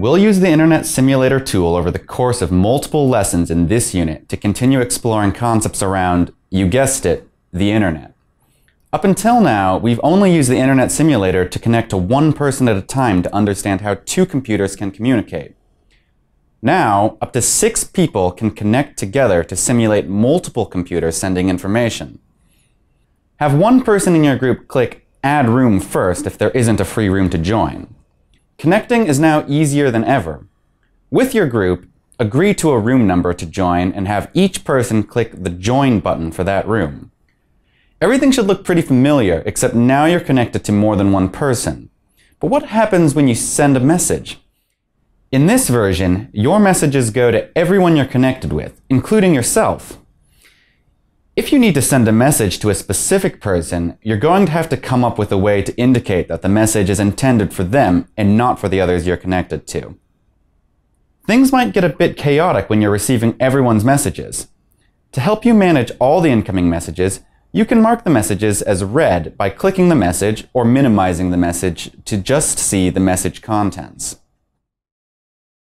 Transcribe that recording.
We'll use the Internet Simulator tool over the course of multiple lessons in this unit to continue exploring concepts around, you guessed it, the Internet. Up until now, we've only used the Internet Simulator to connect to one person at a time to understand how two computers can communicate. Now, up to six people can connect together to simulate multiple computers sending information. Have one person in your group click Add Room first if there isn't a free room to join. Connecting is now easier than ever. With your group, agree to a room number to join and have each person click the join button for that room. Everything should look pretty familiar, except now you're connected to more than one person. But what happens when you send a message? In this version, your messages go to everyone you're connected with, including yourself. If you need to send a message to a specific person, you're going to have to come up with a way to indicate that the message is intended for them and not for the others you're connected to. Things might get a bit chaotic when you're receiving everyone's messages. To help you manage all the incoming messages, you can mark the messages as read by clicking the message or minimizing the message to just see the message contents.